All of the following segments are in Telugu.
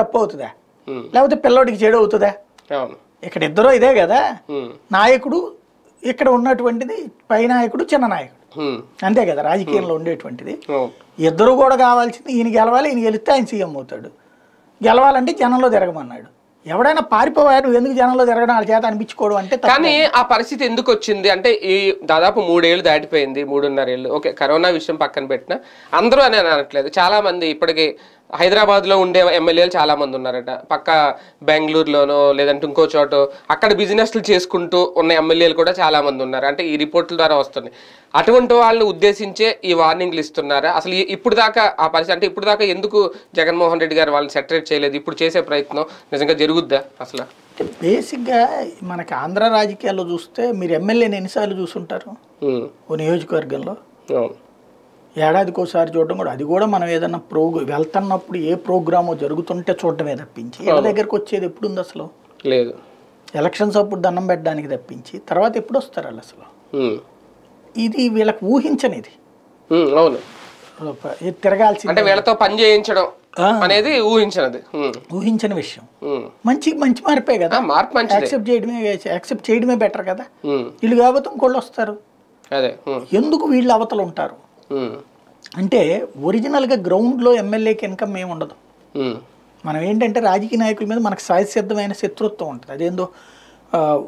తప్పు అవుతుందా లేకపోతే పిల్లోడికి చెడు అవుతుందా ఇక్కడ ఇద్దరు ఇదే కదా నాయకుడు ఇక్కడ ఉన్నటువంటిది పై నాయకుడు చిన్న నాయకుడు అంతే కదా రాజకీయంలో ఉండేటువంటిది ఇద్దరు కూడా కావాల్సింది ఈయన గెలవాలి ఈయన గెలిస్తే ఆయన సీఎం అవుతాడు గెలవాలంటే జనంలో తిరగమన్నాడు ఎవడైనా పారిపోయారు ఎందుకు జనంలో తిరగడం వాళ్ళ చేత అనిపించుకోవడం అంటే కానీ ఆ పరిస్థితి ఎందుకు వచ్చింది అంటే ఈ దాదాపు మూడేళ్ళు దాటిపోయింది మూడున్నర ఏళ్ళు ఓకే కరోనా విషయం పక్కన పెట్టిన అందరూ అని అనట్లేదు చాలా మంది ఇప్పటికీ హైదరాబాద్లో ఉండే ఎమ్మెల్యేలు చాలామంది ఉన్నారట పక్క బెంగళూరులోనో లేదంటే ఇంకో చోట అక్కడ బిజినెస్లు చేసుకుంటూ ఉన్న ఎమ్మెల్యేలు కూడా చాలామంది ఉన్నారు అంటే ఈ రిపోర్టుల ద్వారా వస్తుంది అటువంటి వాళ్ళని ఉద్దేశించే ఈ వార్నింగ్లు ఇస్తున్నారు అసలు ఇప్పుడు దాకా ఆ పరిస్థితి అంటే ఇప్పుడు దాకా ఎందుకు జగన్మోహన్ రెడ్డి గారు వాళ్ళని సెటరేట్ చేయలేదు ఇప్పుడు చేసే ప్రయత్నం నిజంగా జరుగుద్దా అసలు బేసిక్గా మనకి ఆంధ్ర రాజకీయాల్లో చూస్తే మీరు ఎమ్మెల్యేని ఎన్నిసార్లు చూసుంటారు ఓ నియోజకవర్గంలో ఏడాదికోసారి చూడడం కూడా అది కూడా మనం ఏదన్నా ప్రోగ్ వెళ్తున్నప్పుడు ఏ ప్రోగ్రామో జరుగుతుంటే చూడటమే తప్పించి ఇళ్ళ దగ్గరకు వచ్చేది ఎప్పుడు ఉంది అసలు లేదు ఎలక్షన్స్ అప్పుడు దండం పెట్టడానికి తప్పించి తర్వాత ఎప్పుడు వస్తారు వాళ్ళు అసలు ఇది వీళ్ళకి ఊహించనిది అవును తిరగాల్సి అంటే వీళ్ళతో పని చేయించడం అనేది ఊహించినది ఊహించని విషయం మంచి మంచి మార్పే కదా మార్పు మంచి యాక్సెప్ట్ చేయడమే యాక్సెప్ట్ చేయడమే బెటర్ కదా వీళ్ళు కాబట్టి ఇంకోళ్ళు వస్తారు అదే ఎందుకు వీళ్ళు అవతలు ఉంటారు అంటే ఒరిజినల్గా గ్రౌండ్లో ఎమ్మెల్యేకి ఇన్కమ్ ఏమి ఉండదు మనం ఏంటంటే రాజకీయ నాయకుల మీద మనకు సాయసిద్ధమైన శత్రుత్వం ఉంటుంది అదేందో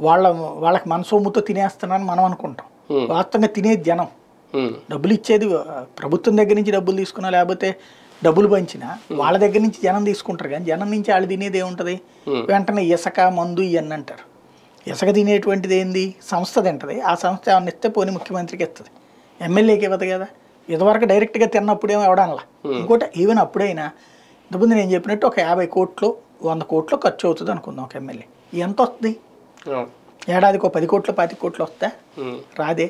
వాళ్ళ వాళ్ళకి మనసోముతో తినేస్తున్నారని మనం అనుకుంటాం వాస్తవంగా తినేది జనం డబ్బులు ఇచ్చేది ప్రభుత్వం దగ్గర నుంచి డబ్బులు తీసుకున్నా లేకపోతే డబ్బులు పంచినా వాళ్ళ దగ్గర నుంచి జనం తీసుకుంటారు కానీ జనం నుంచి వాళ్ళు తినేది ఏముంటుంది వెంటనే ఇసక మందు ఇవన్నీ అంటారు ఇసక తినేటువంటిది ఏంది సంస్థ తింటుంది ఆ సంస్థ ఏమన్నా ఇస్తే పోనీ ముఖ్యమంత్రికి ఇస్తుంది ఎమ్మెల్యేకి ఇవ్వదు కదా ఇదివరకు డైరెక్ట్గా ఏమో ఎవడానలా ఇంకోటి ఈవెన్ అప్పుడైనా ఇంతకుముందు నేను చెప్పినట్టు ఒక యాభై కోట్లు వంద కోట్లు ఖర్చు అవుతుంది అనుకుందాం ఒక ఎమ్మెల్యే ఎంత వస్తుంది ఏడాదికి ఒక పది కోట్లు పాతి కోట్లు వస్తే రాదే